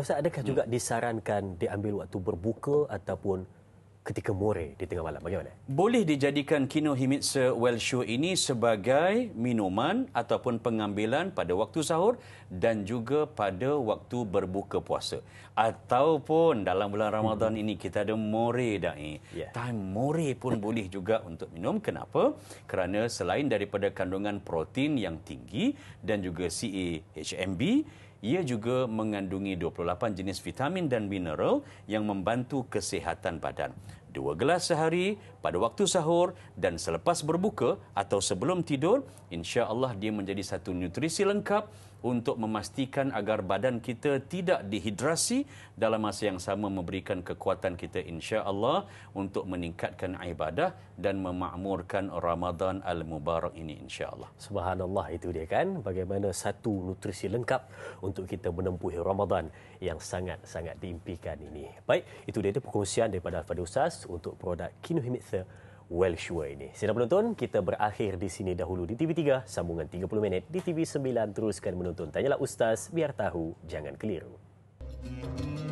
Ustaz, adakah juga disarankan diambil waktu berbuka ataupun ketika mure di tengah malam? Bagaimana? Boleh dijadikan Kinohimitsu show ini sebagai minuman ataupun pengambilan pada waktu sahur dan juga pada waktu berbuka puasa. Ataupun dalam bulan Ramadan hmm. ini kita ada mure da'i. Yeah. Time mure pun boleh juga untuk minum. Kenapa? Kerana selain daripada kandungan protein yang tinggi dan juga CA-HMB, ia juga mengandungi 28 jenis vitamin dan mineral yang membantu kesehatan badan dua gelas sehari pada waktu sahur dan selepas berbuka atau sebelum tidur, insya Allah dia menjadi satu nutrisi lengkap untuk memastikan agar badan kita tidak dihidrasi dalam masa yang sama memberikan kekuatan kita insya Allah untuk meningkatkan ibadah dan memakmurkan Ramadan Al-Mubarak ini insya Allah. Subhanallah itu dia kan bagaimana satu nutrisi lengkap untuk kita menempuh Ramadan yang sangat-sangat diimpikan ini. Baik, itu dia itu perkongsian daripada Al-Fadhil Ustaz untuk produk Kinohimitsu Welshua ini. Sila penonton, kita berakhir di sini dahulu di TV3, sambungan 30 minit di TV9. Teruskan menonton Tanyalah Ustaz, biar tahu, jangan keliru. Mm-hmm.